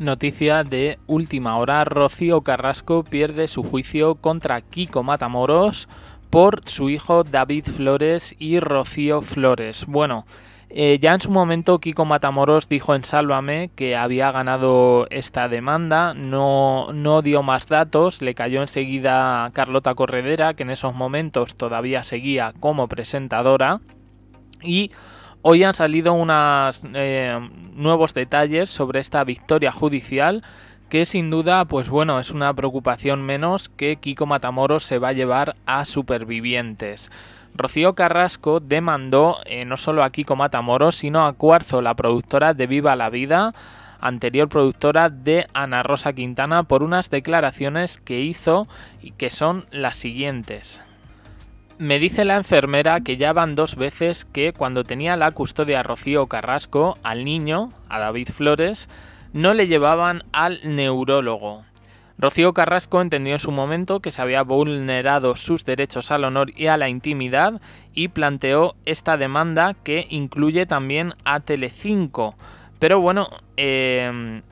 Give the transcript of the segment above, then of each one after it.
Noticia de última hora, Rocío Carrasco pierde su juicio contra Kiko Matamoros por su hijo David Flores y Rocío Flores. Bueno, eh, ya en su momento Kiko Matamoros dijo en Sálvame que había ganado esta demanda, no, no dio más datos, le cayó enseguida Carlota Corredera, que en esos momentos todavía seguía como presentadora, y Hoy han salido unos eh, nuevos detalles sobre esta victoria judicial que sin duda, pues bueno, es una preocupación menos que Kiko Matamoros se va a llevar a supervivientes. Rocío Carrasco demandó eh, no solo a Kiko Matamoros, sino a Cuarzo, la productora de Viva la Vida, anterior productora de Ana Rosa Quintana, por unas declaraciones que hizo y que son las siguientes. Me dice la enfermera que ya van dos veces que cuando tenía la custodia Rocío Carrasco, al niño, a David Flores, no le llevaban al neurólogo. Rocío Carrasco entendió en su momento que se había vulnerado sus derechos al honor y a la intimidad y planteó esta demanda que incluye también a Telecinco. Pero bueno, eh,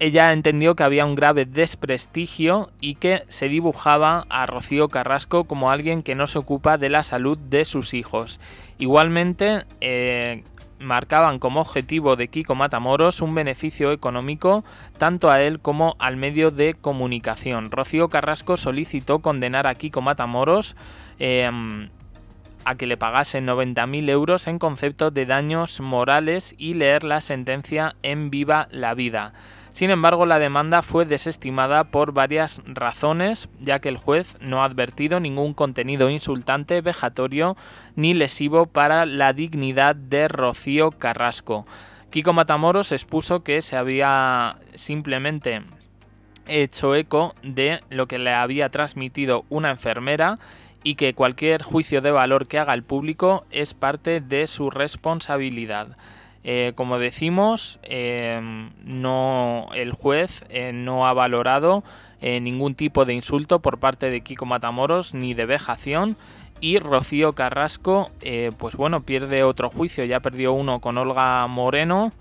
ella entendió que había un grave desprestigio y que se dibujaba a Rocío Carrasco como alguien que no se ocupa de la salud de sus hijos. Igualmente, eh, marcaban como objetivo de Kiko Matamoros un beneficio económico tanto a él como al medio de comunicación. Rocío Carrasco solicitó condenar a Kiko Matamoros em, a que le pagase 90.000 euros en concepto de daños morales y leer la sentencia en viva la vida. Sin embargo, la demanda fue desestimada por varias razones, ya que el juez no ha advertido ningún contenido insultante, vejatorio ni lesivo para la dignidad de Rocío Carrasco. Kiko Matamoros expuso que se había simplemente hecho eco de lo que le había transmitido una enfermera y que cualquier juicio de valor que haga el público es parte de su responsabilidad. Eh, como decimos, em, no, el juez eh, no ha valorado eh, ningún tipo de insulto por parte de Kiko Matamoros ni de vejación. Y Rocío Carrasco, pues bueno, pierde otro juicio. Ya perdió uno con Olga Moreno.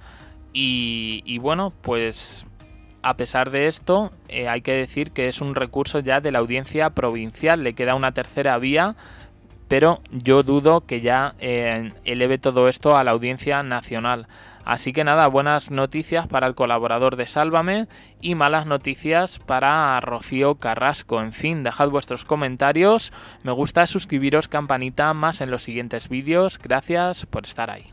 Y, y bueno, pues a pesar de esto, hay que decir que es un recurso ya de la audiencia provincial. Le queda una tercera vía pero yo dudo que ya eh, eleve todo esto a la audiencia nacional. Así que nada, buenas noticias para el colaborador de Sálvame y malas noticias para Rocío Carrasco. En fin, dejad vuestros comentarios, me gusta, suscribiros, campanita, más en los siguientes vídeos. Gracias por estar ahí.